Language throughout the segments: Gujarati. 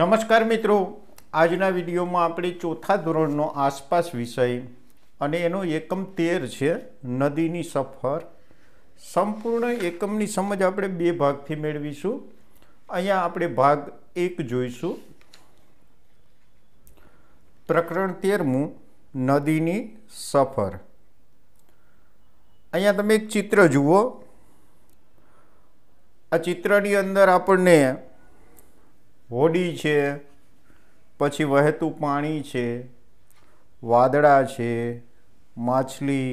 નમસ્કાર મિત્રો આજના વિડીયોમાં આપણે ચોથા ધોરણનો આસપાસ વિષય અને એનો એકમ તેર છે નદીની સફર સંપૂર્ણ એકમની સમજ આપણે બે ભાગથી મેળવીશું અહીંયા આપણે ભાગ એક જોઈશું પ્રકરણ તેરમું નદીની સફર અહીંયા તમે એક ચિત્ર જુઓ આ ચિત્રની અંદર આપણને હોડી છે પછી વહેતું પાણી છે વાદળા છે માછલી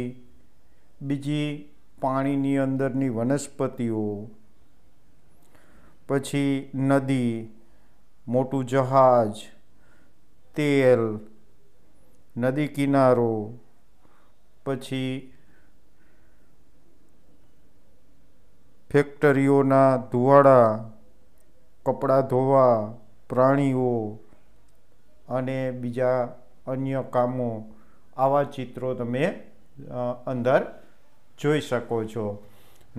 બીજી પાણીની અંદરની વનસ્પતિઓ પછી નદી મોટું જહાજ તેલ નદી કિનારો પછી ફેક્ટરીઓના ધુવાડા કપડાં ધોવા પ્રાણીઓ અને બીજા અન્ય કામો આવા ચિત્રો તમે અંદર જોઈ શકો છો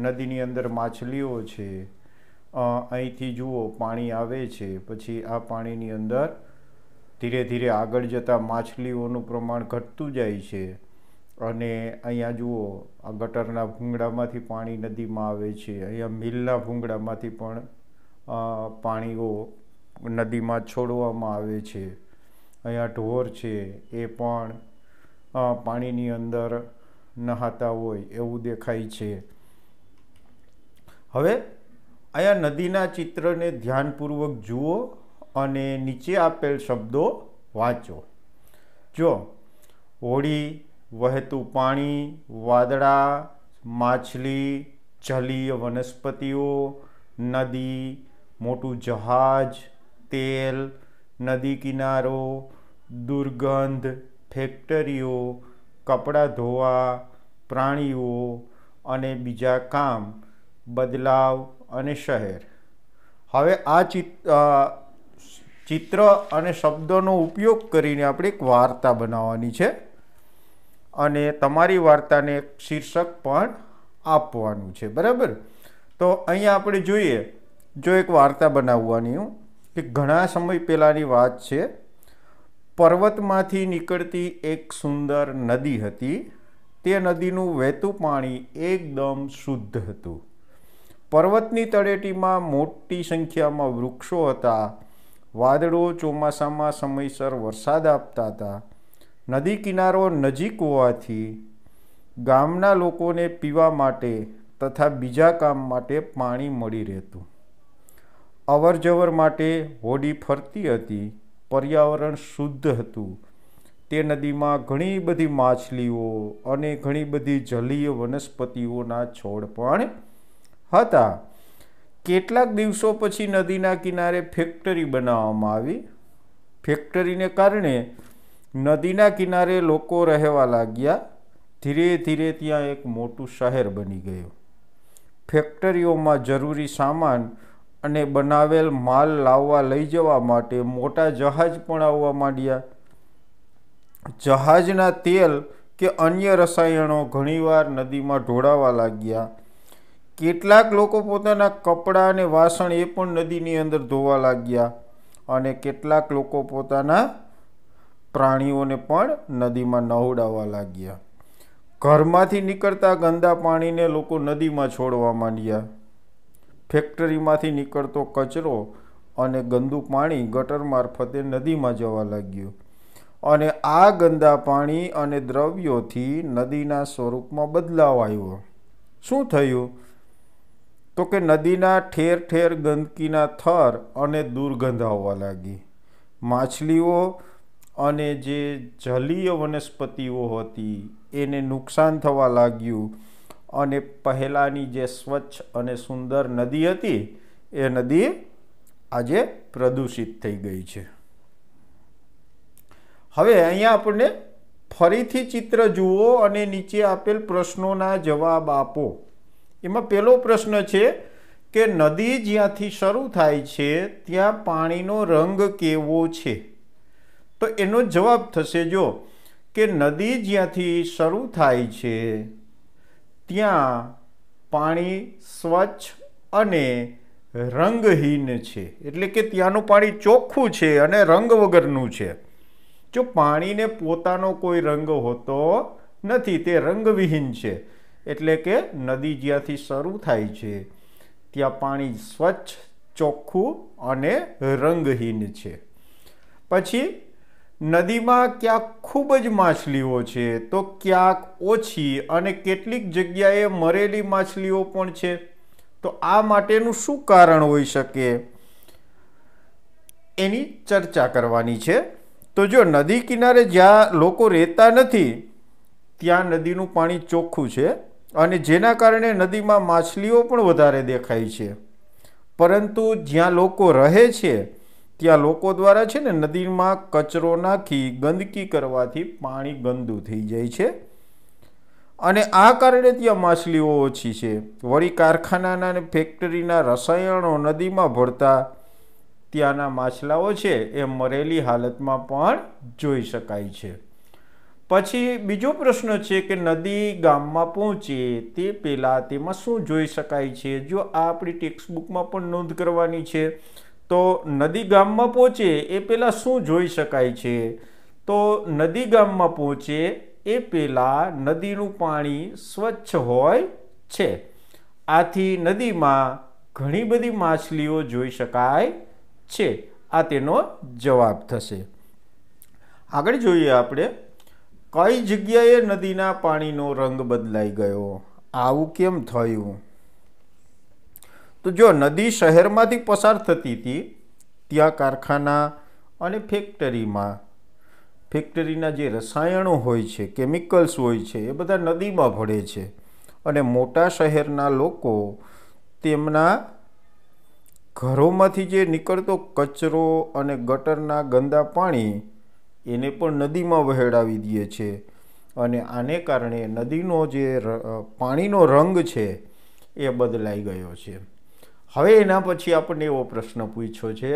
નદીની અંદર માછલીઓ છે અહીંથી જુઓ પાણી આવે છે પછી આ પાણીની અંદર ધીરે ધીરે આગળ જતાં માછલીઓનું પ્રમાણ ઘટતું જાય છે અને અહીંયા જુઓ આ ગટરના ભૂંગળામાંથી પાણી નદીમાં આવે છે અહીંયા મિલના ભૂંગળામાંથી પણ પાણીઓ નદીમાં છોડવામાં આવે છે અહીંયા ઢોર છે એ પણ પાણીની અંદર નહાતા હોય એવું દેખાય છે હવે અહીંયા નદીના ચિત્રને ધ્યાનપૂર્વક જુઓ અને નીચે આપેલ શબ્દો વાંચો જો હોળી વહેતું પાણી વાદળા માછલી જલીય વનસ્પતિઓ નદી મોટું જહાજ તેલ નદી કિનારો દુર્ગંધ ફેક્ટરીઓ કપડાં ધોવા પ્રાણીઓ અને બીજા કામ બદલાવ અને શહેર હવે આ ચિત્ર અને શબ્દોનો ઉપયોગ કરીને આપણે એક વાર્તા બનાવવાની છે અને તમારી વાર્તાને શીર્ષક પણ આપવાનું છે બરાબર તો અહીંયા આપણે જોઈએ જો એક વાર્તા બનાવવાની હું કે ઘણા સમય પહેલાંની વાત છે પર્વતમાંથી નીકળતી એક સુંદર નદી હતી તે નદીનું વહેતું પાણી એકદમ શુદ્ધ હતું પર્વતની તળેટીમાં મોટી સંખ્યામાં વૃક્ષો હતા વાદળો ચોમાસામાં સમયસર વરસાદ આપતા હતા નદી કિનારો નજીક હોવાથી ગામના લોકોને પીવા માટે તથા બીજા કામ માટે પાણી મળી રહેતું અવર જવર માટે હોડી ફરતી હતી પર્યાવરણ શુદ્ધ હતું તે નદીમાં ઘણી બધી માછલીઓ અને ઘણી બધી જલીય વનસ્પતિઓના છોડ પણ હતા કેટલાક દિવસો પછી નદીના કિનારે ફેક્ટરી બનાવવામાં આવી ફેક્ટરીને કારણે નદીના કિનારે લોકો રહેવા લાગ્યા ધીરે ધીરે ત્યાં એક મોટું શહેર બની ગયું ફેક્ટરીઓમાં જરૂરી સામાન અને બનાવેલ માલ લાવવા લઈ જવા માટે મોટા જહાજ પણ આવવા માંડ્યા જહાજના તેલ કે અન્ય રસાયણો ઘણીવાર નદીમાં ઢોળાવા લાગ્યા કેટલાક લોકો પોતાના કપડાં અને વાસણ એ પણ નદીની અંદર ધોવા લાગ્યા અને કેટલાક લોકો પોતાના પ્રાણીઓને પણ નદીમાં નહોડાવવા લાગ્યા ઘરમાંથી નીકળતા ગંદા પાણીને લોકો નદીમાં છોડવા માંડ્યા ફેક્ટરીમાંથી નીકળતો કચરો અને ગંદુ પાણી ગટર મારફતે નદીમાં જવા લાગ્યું અને આ ગંદા પાણી અને દ્રવ્યોથી નદીના સ્વરૂપમાં બદલાવ આવ્યો શું થયું તો કે નદીના ઠેર ઠેર ગંદકીના થર અને દુર્ગંધ આવવા લાગી માછલીઓ અને જે જલીય વનસ્પતિઓ હતી એને નુકસાન થવા લાગ્યું અને પહેલાંની જે સ્વચ્છ અને સુંદર નદી હતી એ નદી આજે પ્રદૂષિત થઈ ગઈ છે હવે અહીંયા આપણને ફરીથી ચિત્ર જુઓ અને નીચે આપેલ પ્રશ્નોના જવાબ આપો એમાં પહેલો પ્રશ્ન છે કે નદી જ્યાંથી શરૂ થાય છે ત્યાં પાણીનો રંગ કેવો છે તો એનો જવાબ થશે જો કે નદી જ્યાંથી શરૂ થાય છે ત્યાં પાણી સ્વચ્છ અને રંગહીન છે એટલે કે ત્યાંનું પાણી ચોખ્ખું છે અને રંગ વગરનું છે જો પાણીને પોતાનો કોઈ રંગ હોતો નથી તે રંગવિહીન છે એટલે કે નદી જ્યાંથી શરૂ થાય છે ત્યાં પાણી સ્વચ્છ ચોખ્ખું અને રંગહીન છે પછી નદીમાં ક્યાંક ખૂબ જ માછલીઓ છે તો ક્યાંક ઓછી અને કેટલીક જગ્યાએ મરેલી માછલીઓ પણ છે તો આ માટેનું શું કારણ હોઈ શકે એની ચર્ચા કરવાની છે તો જો નદી કિનારે જ્યાં લોકો રહેતા નથી ત્યાં નદીનું પાણી ચોખ્ખું છે અને જેના કારણે નદીમાં માછલીઓ પણ વધારે દેખાય છે પરંતુ જ્યાં લોકો રહે છે ત્યાં લોકો દ્વારા છે ને નદીમાં કચરો નાખી ગંદકી કરવાથી પાણી ગંદુ થઈ જાય છે અને આ કારણે ત્યાં માછલીઓ ઓછી છે વળી કારખાનાના અને ફેક્ટરીના રસાયણો નદીમાં ભરતા ત્યાંના માછલાઓ છે એ મરેલી હાલતમાં પણ જોઈ શકાય છે પછી બીજો પ્રશ્ન છે કે નદી ગામમાં પહોંચે તે પહેલાં તેમાં શું જોઈ શકાય છે જો આ આપણી ટેક્સ્ટબુકમાં પણ નોંધ કરવાની છે તો નદી ગામમાં પહોંચે એ પહેલાં શું જોઈ શકાય છે તો નદી ગામમાં પહોંચે એ પહેલાં નદીનું પાણી સ્વચ્છ હોય છે આથી નદીમાં ઘણી બધી માછલીઓ જોઈ શકાય છે આ તેનો જવાબ થશે આગળ જોઈએ આપણે કઈ જગ્યાએ નદીના પાણીનો રંગ બદલાઈ ગયો આવું કેમ થયું તો જો નદી શહેરમાંથી પસાર થતી હતી ત્યાં કારખાના અને ફેક્ટરીમાં ફેક્ટરીના જે રસાયણો હોય છે કેમિકલ્સ હોય છે એ બધા નદીમાં ભળે છે અને મોટા શહેરના લોકો તેમના ઘરોમાંથી જે નીકળતો કચરો અને ગટરના ગંદા પાણી એને પણ નદીમાં વહેડાવી દે છે અને આને કારણે નદીનો જે પાણીનો રંગ છે એ બદલાઈ ગયો છે હવે એના પછી આપણને એવો પ્રશ્ન પૂછ્યો છે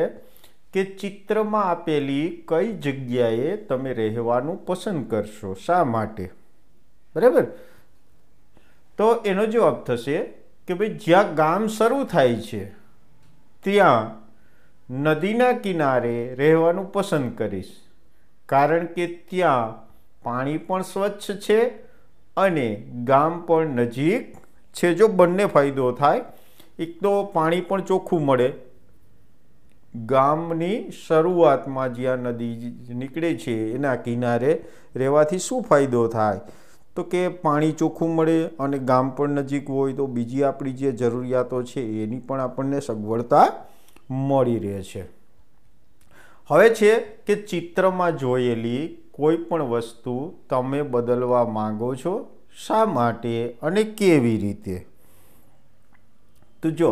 કે ચિત્રમાં આપેલી કઈ જગ્યાએ તમે રહેવાનું પસંદ કરશો શા માટે બરાબર તો એનો જવાબ થશે કે ભાઈ જ્યાં ગામ શરૂ થાય છે ત્યાં નદીના કિનારે રહેવાનું પસંદ કરીશ કારણ કે ત્યાં પાણી પણ સ્વચ્છ છે અને ગામ પણ નજીક છે જો બંને ફાયદો થાય એક તો પાણી પણ ચોખ્ખું મળે ગામની શરૂઆતમાં જ્યાં નદી નીકળે છે એના કિનારે રહેવાથી શું ફાયદો થાય તો કે પાણી ચોખ્ખું મળે અને ગામ પણ નજીક હોય તો બીજી આપણી જે જરૂરિયાતો છે એની પણ આપણને સગવડતા મળી રહે છે હવે છે કે ચિત્રમાં જોયેલી કોઈ પણ વસ્તુ તમે બદલવા માંગો છો શા માટે અને કેવી રીતે તો જો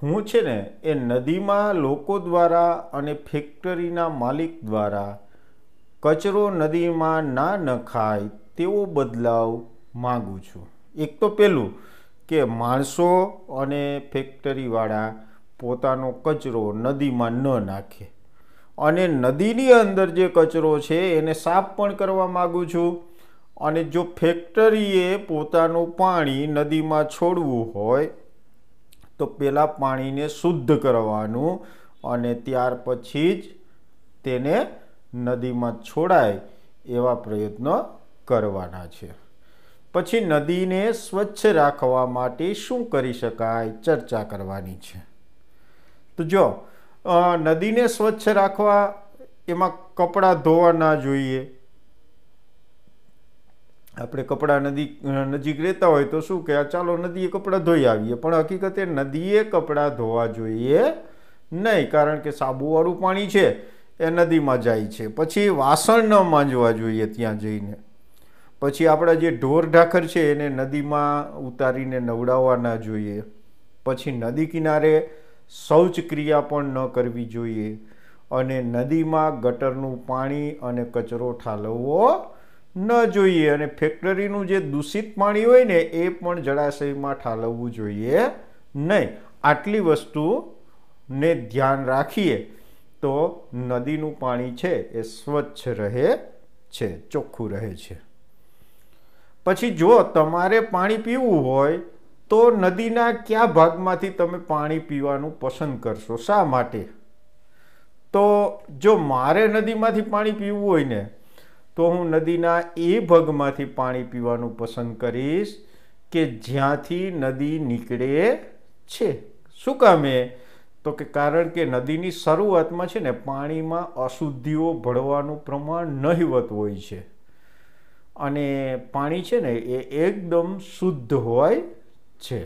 હું છે ને એ નદીમાં લોકો દ્વારા અને ફેક્ટરીના માલિક દ્વારા કચરો નદીમાં ના નખાય તેવો બદલાવ માગું છું એક તો પહેલું કે માણસો અને ફેક્ટરીવાળા પોતાનો કચરો નદીમાં ન નાખે અને નદીની અંદર જે કચરો છે એને સાફ પણ કરવા માગું છું અને જો ફેક્ટરીએ પોતાનું પાણી નદીમાં છોડવું હોય તો પહેલાં પાણીને શુદ્ધ કરવાનું અને ત્યાર પછી જ તેને નદીમાં છોડાય એવા પ્રયત્નો કરવાના છે પછી નદીને સ્વચ્છ રાખવા માટે શું કરી શકાય ચર્ચા કરવાની છે તો જો નદીને સ્વચ્છ રાખવા એમાં કપડાં ધોવા ના જોઈએ આપણે કપડાં નદી નજીક રહેતા હોય તો શું કે ચાલો નદીએ કપડાં ધોઈ આવીએ પણ હકીકતે નદીએ કપડાં ધોવા જોઈએ નહીં કારણ કે સાબુવાળું પાણી છે એ નદીમાં જાય છે પછી વાસણ ન માંજવા જોઈએ ત્યાં જઈને પછી આપણા જે ઢોર ઢાખર છે એને નદીમાં ઉતારીને નવડાવવા ના જોઈએ પછી નદી કિનારે શૌચક્રિયા પણ ન કરવી જોઈએ અને નદીમાં ગટરનું પાણી અને કચરો ઠાલવવો ન જોઈએ અને ફેક્ટરીનું જે દૂષિત પાણી હોય ને એ પણ જળાશયમાં ઠાલવવું જોઈએ નહીં આટલી વસ્તુને ધ્યાન રાખીએ તો નદીનું પાણી છે એ સ્વચ્છ રહે છે ચોખ્ખું રહે છે પછી જો તમારે પાણી પીવું હોય તો નદીના કયા ભાગમાંથી તમે પાણી પીવાનું પસંદ કરશો શા માટે તો જો મારે નદીમાંથી પાણી પીવું હોય ને તો હું નદીના એ ભાગમાંથી પાણી પીવાનું પસંદ કરીશ કે જ્યાંથી નદી નીકળે છે શું કામે તો કે કારણ કે નદીની શરૂઆતમાં છે ને પાણીમાં અશુદ્ધિઓ ભળવાનું પ્રમાણ નહિવત હોય છે અને પાણી છે ને એ એકદમ શુદ્ધ હોય છે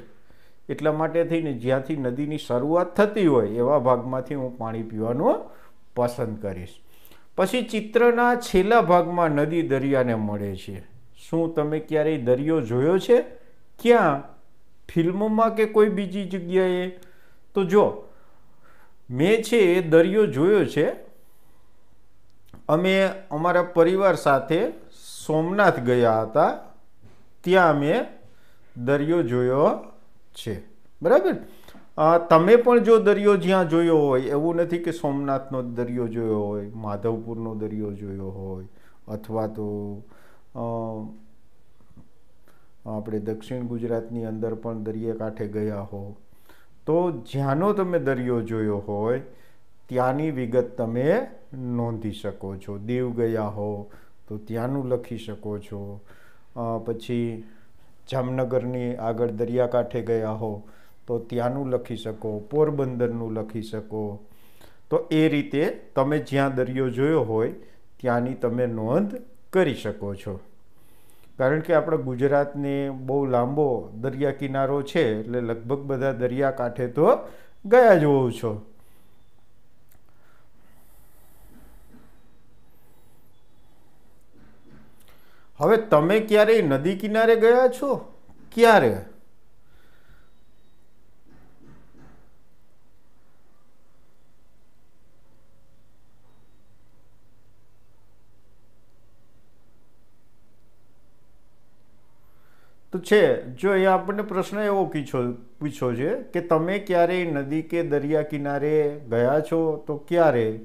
એટલા માટે થઈને જ્યાંથી નદીની શરૂઆત થતી હોય એવા ભાગમાંથી હું પાણી પીવાનું પસંદ કરીશ પછી ચિત્રના છેલ્લા ભાગમાં નદી દરિયાને મળે છે શું તમે ક્યારેય દરિયો જોયો છે ક્યાં ફિલ્મોમાં કે કોઈ બીજી જગ્યાએ તો જો મેં છે એ દરિયો જોયો છે અમે અમારા પરિવાર સાથે સોમનાથ ગયા હતા ત્યાં મેં દરિયો જોયો છે બરાબર તમે પણ જો દરિયો જ્યાં જોયો હોય એવું નથી કે સોમનાથનો દરિયો જોયો હોય માધવપુરનો દરિયો જોયો હોય અથવા તો આપણે દક્ષિણ ગુજરાતની અંદર પણ દરિયાકાંઠે ગયા હો તો જ્યાંનો તમે દરિયો જોયો હોય ત્યાંની વિગત તમે નોંધી શકો છો દેવ ગયા હો તો ત્યાંનું લખી શકો છો પછી જામનગરની આગળ દરિયાકાંઠે ગયા હો તો ત્યાંનું લખી શકો પોરબંદરનું લખી શકો તો એ રીતે તમે જ્યાં દરિયો જોયો હોય ત્યાંની તમે નોંધ કરી શકો છો કારણ કે આપણે ગુજરાતને બહુ લાંબો દરિયા કિનારો છે એટલે લગભગ બધા દરિયા કાંઠે તો ગયા જ હોઉં છો હવે તમે ક્યારેય નદી કિનારે ગયા છો ક્યારે તો છે જો એ આપણને પ્રશ્ન એવો પીછો પૂછ્યો છે કે તમે ક્યારેય નદી કે દરિયા કિનારે ગયા છો તો ક્યારે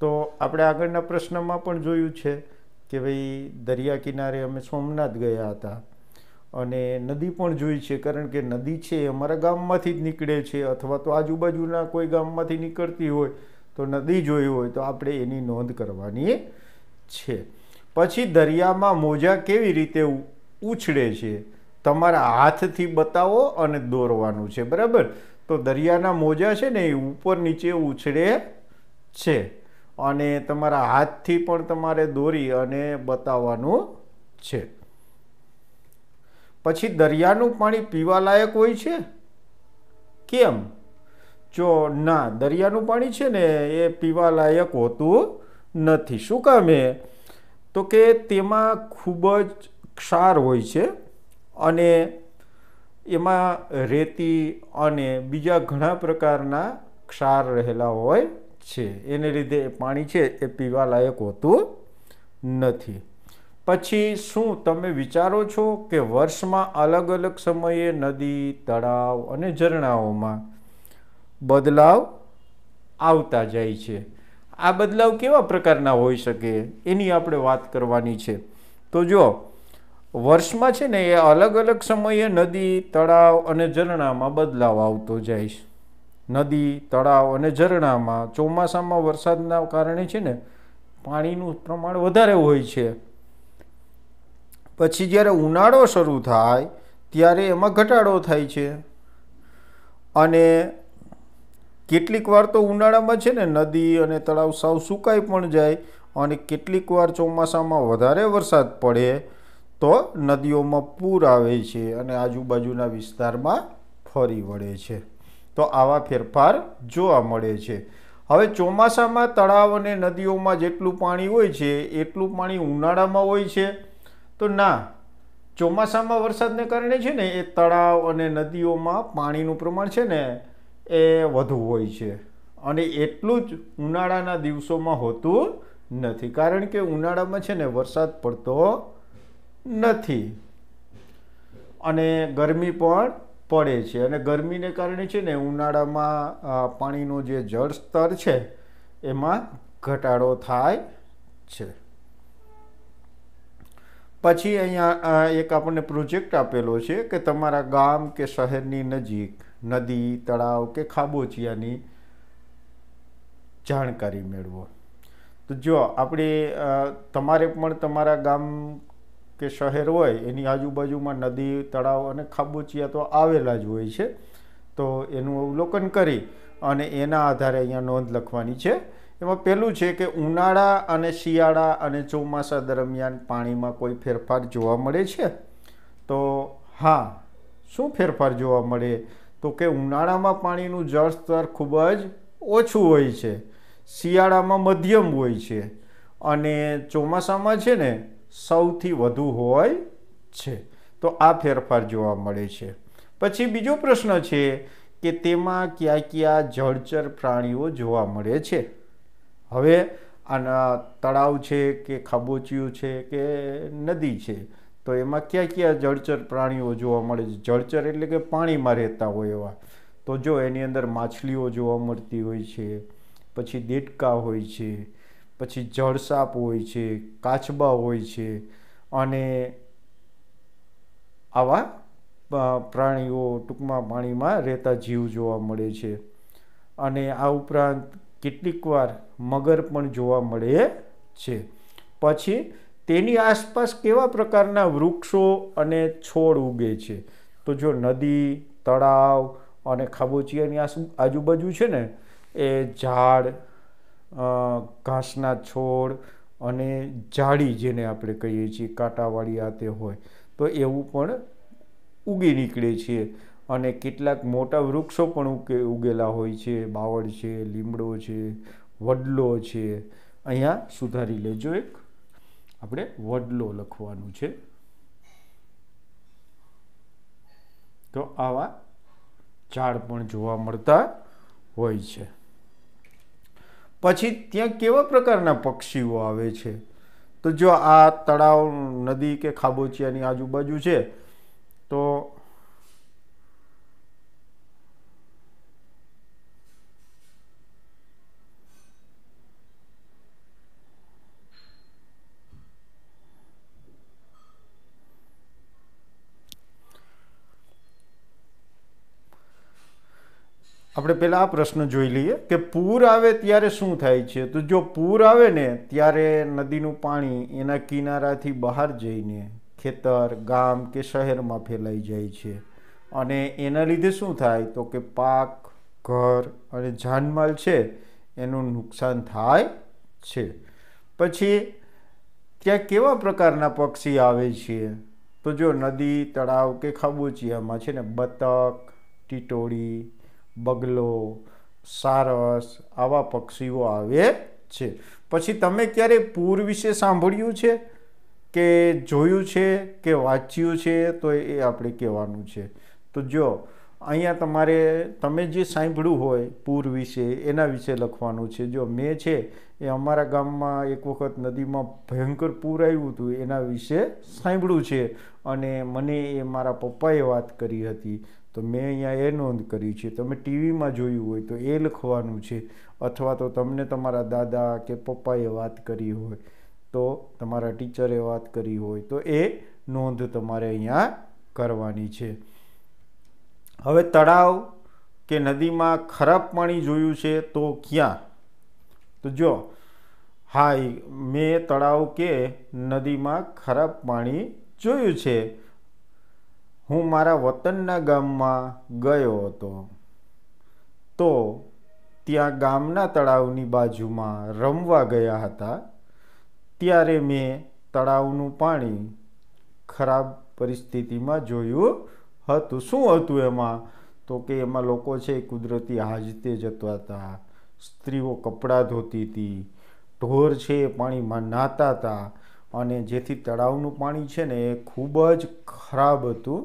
તો આપણે આગળના પ્રશ્નમાં પણ જોયું છે કે ભાઈ દરિયા કિનારે અમે સોમનાથ ગયા હતા અને નદી પણ જોઈ છે કારણ કે નદી છે અમારા ગામમાંથી જ નીકળે છે અથવા તો આજુબાજુના કોઈ ગામમાંથી નીકળતી હોય તો નદી જોઈ હોય તો આપણે એની નોંધ કરવાની છે પછી દરિયામાં મોજા કેવી રીતે ઉછળે છે તમારા હાથથી બતાવો અને દોરવાનું છે બરાબર તો દરિયાના મોજા છે ને એ ઉપર નીચે ઉછળે છે અને તમારા હાથથી પણ તમારે દોરી અને બતાવવાનું છે પછી દરિયાનું પાણી પીવાલાયક હોય છે કેમ જો ના દરિયાનું પાણી છે ને એ પીવાલાયક હોતું નથી શું કામે તો કે તેમાં ખૂબ જ ક્ષાર હોય છે અને એમાં રેતી અને બીજા ઘણા પ્રકારના ક્ષાર રહેલા હોય છે એને લીધે એ પાણી છે એ પીવા લાયક હોતું નથી પછી શું તમે વિચારો છો કે વર્ષમાં અલગ અલગ સમયે નદી તળાવ અને ઝરણાઓમાં બદલાવ આવતા જાય છે આ બદલાવ કેવા પ્રકારના હોઈ શકે એની આપણે વાત કરવાની છે તો જો વર્ષમાં છે ને એ અલગ અલગ સમયે નદી તળાવ અને ઝરણામાં બદલાવ આવતો જાય છે નદી તળાવ અને ઝરણામાં ચોમાસામાં વરસાદના કારણે છે ને પાણીનું પ્રમાણ વધારે હોય છે પછી જ્યારે ઉનાળો શરૂ થાય ત્યારે એમાં ઘટાડો થાય છે અને કેટલીક વાર તો ઉનાળામાં છે ને નદી અને તળાવ સાવ સુકાઈ પણ જાય અને કેટલીક વાર ચોમાસામાં વધારે વરસાદ પડે તો નદીઓમાં પૂર આવે છે અને આજુબાજુના વિસ્તારમાં ફરી વળે છે તો આવા ફેરફાર જોવા મળે છે હવે ચોમાસામાં તળાવ અને નદીઓમાં જેટલું પાણી હોય છે એટલું પાણી ઉનાળામાં હોય છે તો ના ચોમાસામાં વરસાદને કારણે છે ને એ તળાવ અને નદીઓમાં પાણીનું પ્રમાણ છે ને એ વધુ હોય છે અને એટલું જ ઉનાળાના દિવસોમાં હોતું નથી કારણ કે ઉનાળામાં છે ને વરસાદ પડતો નથી અને ગરમી પણ પડે છે અને ગરમીને કારણે છે ને ઉનાળામાં પાણીનો જે જળ સ્તર છે એમાં ઘટાડો થાય છે પછી અહીંયા એક આપણને પ્રોજેક્ટ આપેલો છે કે તમારા ગામ કે શહેરની નજીક નદી તળાવ કે ખાબોચિયાની જાણકારી મેળવો તો જો આપણે તમારે પણ તમારા ગામ કે શહેર હોય એની આજુબાજુમાં નદી તળાવ અને ખાબોચિયા તો આવેલા જ હોય છે તો એનું અવલોકન કરી અને એના આધારે અહીંયા નોંધ લખવાની છે એમાં પહેલું છે કે ઉનાળા અને શિયાળા અને ચોમાસા દરમિયાન પાણીમાં કોઈ ફેરફાર જોવા મળે છે તો હા શું ફેરફાર જોવા મળે તો કે ઉનાળામાં પાણીનું જળસ્તર ખૂબ જ ઓછું હોય છે શિયાળામાં મધ્યમ હોય છે અને ચોમાસામાં છે ને સૌથી વધુ હોય છે તો આ ફેરફાર જોવા મળે છે પછી બીજો પ્રશ્ન છે કે તેમાં ક્યાં કયા જળચર પ્રાણીઓ જોવા મળે છે હવે આના તળાવ છે કે ખાબોચિયું છે કે નદી છે તો એમાં કયા કયા જળચર પ્રાણીઓ જોવા મળે છે જળચર એટલે કે પાણીમાં રહેતા હોય એવા તો જો એની અંદર માછલીઓ જોવા મળતી હોય છે પછી દેટકા હોય છે પછી જળસાપ હોય છે કાચબા હોય છે અને આવા પ્રાણીઓ ટૂંકમાં પાણીમાં રહેતા જીવ જોવા મળે છે અને આ ઉપરાંત કેટલીકવાર મગર પણ જોવા મળે છે પછી તેની આસપાસ કેવા પ્રકારના વૃક્ષો અને છોડ ઉગે છે તો જો નદી તળાવ અને ખાબોચિયાની આજુબાજુ છે ને એ ઝાડ ઘાસના છોડ અને જાળી જેને આપણે કહીએ છીએ કાંટાવાળી આ તે હોય તો એવું પણ ઉગી નીકળે છે અને કેટલાક મોટા વૃક્ષો પણ ઉગે ઉગેલા હોય છે બાવળ છે લીમડો છે વડલો છે અહીંયા સુધારી લેજો એક આપણે વડલો લખવાનું છે તો આવા ઝાડ પણ જોવા મળતા હોય છે પછી ત્યાં કેવા પ્રકારના પક્ષીઓ આવે છે તો જો આ તળાવ નદી કે ખાબોચિયાની આજુબાજુ છે તો આપણે પહેલાં આ પ્રશ્ન જોઈ લઈએ કે પૂર આવે ત્યારે શું થાય છે તો જો પૂર આવે ને ત્યારે નદીનું પાણી એના કિનારાથી બહાર જઈને ખેતર ગામ કે શહેરમાં ફેલાઈ જાય છે અને એના લીધે શું થાય તો કે પાક ઘર અને જાનમાલ છે એનું નુકસાન થાય છે પછી ત્યાં કેવા પ્રકારના પક્ષી આવે છે તો જો નદી તળાવ કે ખાબોચિયામાં છે ને બતક ટીટોળી બગલો સારસ આવા પક્ષીઓ આવે છે પછી તમે ક્યારે પૂર વિશે સાંભળ્યું છે કે જોયું છે કે વાંચ્યું છે તો એ આપણે કહેવાનું છે તો જો અહીંયા તમારે તમે જે સાંભળ્યું હોય પૂર વિશે એના વિશે લખવાનું છે જો મેં છે એ અમારા ગામમાં એક વખત નદીમાં ભયંકર પૂર આવ્યું હતું એના વિશે સાંભળ્યું છે અને મને એ મારા પપ્પાએ વાત કરી હતી તો મેં અહીંયા એ નોંધ કરી છે તમે ટીવીમાં જોયું હોય તો એ લખવાનું છે અથવા તો તમને તમારા દાદા કે પપ્પાએ વાત કરી હોય તો તમારા ટીચરે વાત કરી હોય તો એ નોંધ તમારે અહીંયા કરવાની છે હવે તળાવ કે નદીમાં ખરાબ પાણી જોયું છે તો ક્યાં તો જો હા મેં તળાવ કે નદીમાં ખરાબ પાણી જોયું છે હું મારા વતનના ગામમાં ગયો હતો તો ત્યાં ગામના તળાવની બાજુમાં રમવા ગયા હતા ત્યારે મેં તળાવનું પાણી ખરાબ પરિસ્થિતિમાં જોયું હતું શું હતું એમાં તો કે એમાં લોકો છે કુદરતી હાજતે જતા હતા સ્ત્રીઓ કપડાં ધોતી હતી ઢોર છે એ પાણીમાં નાહતા હતા અને જેથી તળાવનું પાણી છે ને એ ખૂબ જ ખરાબ હતું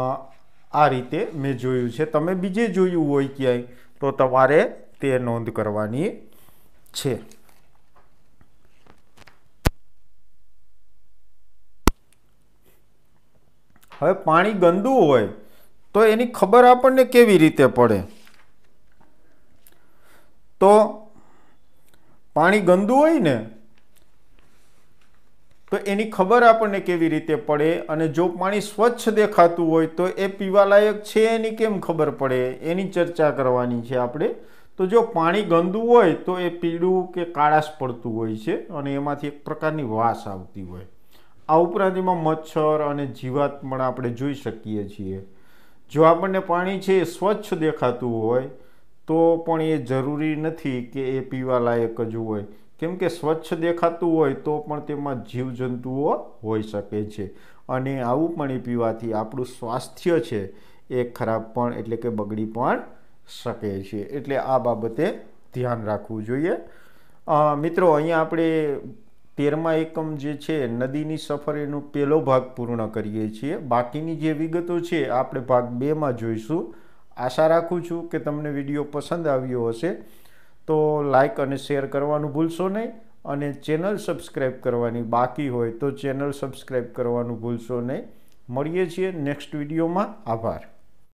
આ રીતે મેં જોયું છે તમે બીજે જોયું હોય ક્યાંય તો તમારે તે નોંધ કરવાની છે હવે પાણી ગંદુ હોય તો એની ખબર આપણને કેવી રીતે પડે તો પાણી ગંદુ હોય ને તો એની ખબર આપણને કેવી રીતે પડે અને જો પાણી સ્વચ્છ દેખાતું હોય તો એ પીવાલાયક છે એની કેમ ખબર પડે એની ચર્ચા કરવાની છે આપણે તો જો પાણી ગંદું હોય તો એ પીળું કે કાળાશ પડતું હોય છે અને એમાંથી એક પ્રકારની વાસ આવતી હોય આ ઉપરાંત એમાં મચ્છર અને જીવાત પણ આપણે જોઈ શકીએ છીએ જો આપણને પાણી છે એ સ્વચ્છ દેખાતું હોય તો પણ એ જરૂરી નથી કે એ પીવાલાયક જ હોય કેમ કે સ્વચ્છ દેખાતું હોય તો પણ તેમાં જીવજંતુઓ હોઈ શકે છે અને આવું પાણી પીવાથી આપણું સ્વાસ્થ્ય છે એ ખરાબ પણ એટલે કે બગડી પણ શકે છે એટલે આ બાબતે ધ્યાન રાખવું જોઈએ મિત્રો અહીંયા આપણે તેરમા એકમ જે છે નદીની સફર એનો પહેલો ભાગ પૂર્ણ કરીએ છીએ બાકીની જે વિગતો છે આપણે ભાગ બેમાં જોઈશું આશા રાખું છું કે તમને વિડીયો પસંદ આવ્યો હશે તો લાઇક અને શેર કરવાનું ભૂલશો નહીં અને ચેનલ સબસ્ક્રાઈબ કરવાની બાકી હોય તો ચેનલ સબસ્ક્રાઈબ કરવાનું ભૂલશો નહીં મળીએ છીએ નેક્સ્ટ વિડીયોમાં આભાર